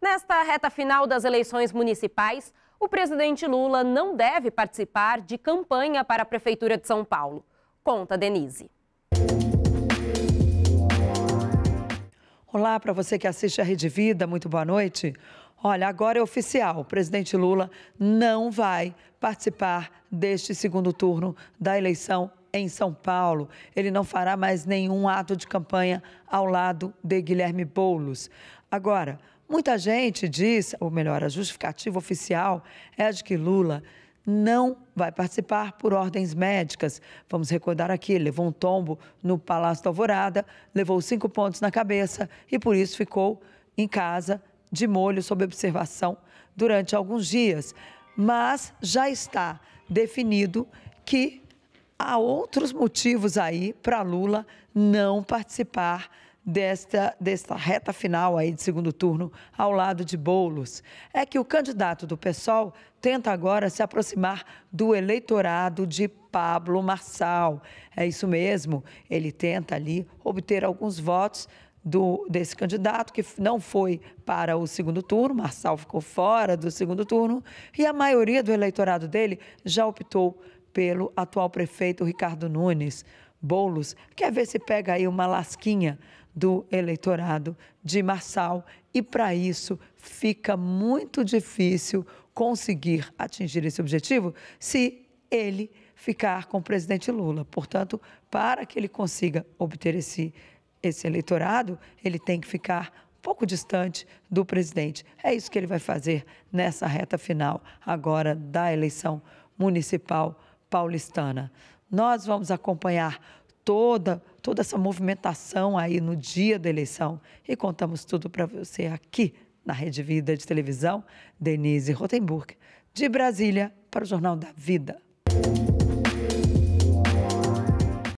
Nesta reta final das eleições municipais, o presidente Lula não deve participar de campanha para a Prefeitura de São Paulo. Conta Denise. Olá para você que assiste a Rede Vida, muito boa noite. Olha, agora é oficial, o presidente Lula não vai participar deste segundo turno da eleição em São Paulo. Ele não fará mais nenhum ato de campanha ao lado de Guilherme Boulos. Agora, muita gente diz, ou melhor, a justificativa oficial é a de que Lula não vai participar por ordens médicas. Vamos recordar aqui, levou um tombo no Palácio da Alvorada, levou cinco pontos na cabeça e por isso ficou em casa de molho sob observação durante alguns dias. Mas já está definido que há outros motivos aí para Lula não participar desta, desta reta final aí de segundo turno ao lado de Bolos é que o candidato do PSOL tenta agora se aproximar do eleitorado de Pablo Marçal. É isso mesmo, ele tenta ali obter alguns votos do, desse candidato, que não foi para o segundo turno, Marçal ficou fora do segundo turno, e a maioria do eleitorado dele já optou pelo atual prefeito Ricardo Nunes. Bolos quer é ver se pega aí uma lasquinha do eleitorado de Marçal e para isso fica muito difícil conseguir atingir esse objetivo se ele ficar com o presidente Lula. Portanto, para que ele consiga obter esse, esse eleitorado, ele tem que ficar um pouco distante do presidente. É isso que ele vai fazer nessa reta final agora da eleição municipal paulistana. Nós vamos acompanhar toda toda essa movimentação aí no dia da eleição e contamos tudo para você aqui na Rede Vida de televisão. Denise Rotenburg, de Brasília, para o Jornal da Vida.